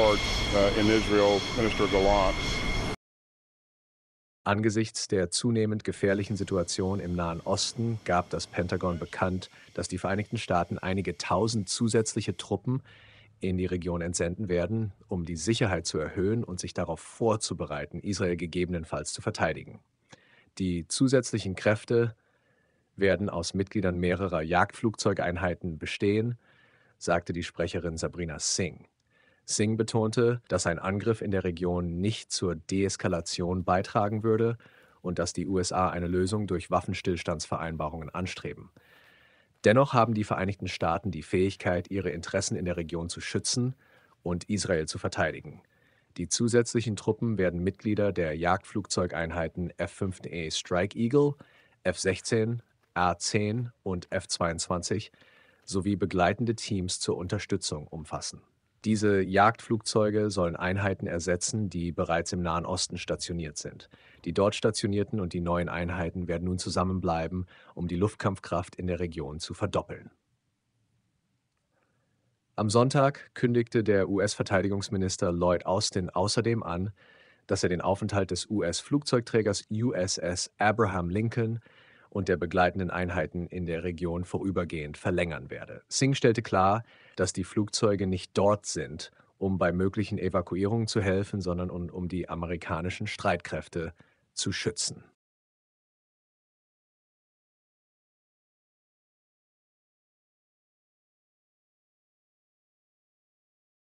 Uh, Angesichts der zunehmend gefährlichen Situation im Nahen Osten gab das Pentagon bekannt, dass die Vereinigten Staaten einige tausend zusätzliche Truppen in die Region entsenden werden, um die Sicherheit zu erhöhen und sich darauf vorzubereiten, Israel gegebenenfalls zu verteidigen. Die zusätzlichen Kräfte werden aus Mitgliedern mehrerer Jagdflugzeugeinheiten bestehen, sagte die Sprecherin Sabrina Singh. Singh betonte, dass ein Angriff in der Region nicht zur Deeskalation beitragen würde und dass die USA eine Lösung durch Waffenstillstandsvereinbarungen anstreben. Dennoch haben die Vereinigten Staaten die Fähigkeit, ihre Interessen in der Region zu schützen und Israel zu verteidigen. Die zusätzlichen Truppen werden Mitglieder der Jagdflugzeugeinheiten F-15E e Strike Eagle, F-16, A-10 und F-22 sowie begleitende Teams zur Unterstützung umfassen. Diese Jagdflugzeuge sollen Einheiten ersetzen, die bereits im Nahen Osten stationiert sind. Die dort stationierten und die neuen Einheiten werden nun zusammenbleiben, um die Luftkampfkraft in der Region zu verdoppeln. Am Sonntag kündigte der US-Verteidigungsminister Lloyd Austin außerdem an, dass er den Aufenthalt des US-Flugzeugträgers USS Abraham Lincoln und der begleitenden Einheiten in der Region vorübergehend verlängern werde. Singh stellte klar, dass die Flugzeuge nicht dort sind, um bei möglichen Evakuierungen zu helfen, sondern um, um die amerikanischen Streitkräfte zu schützen.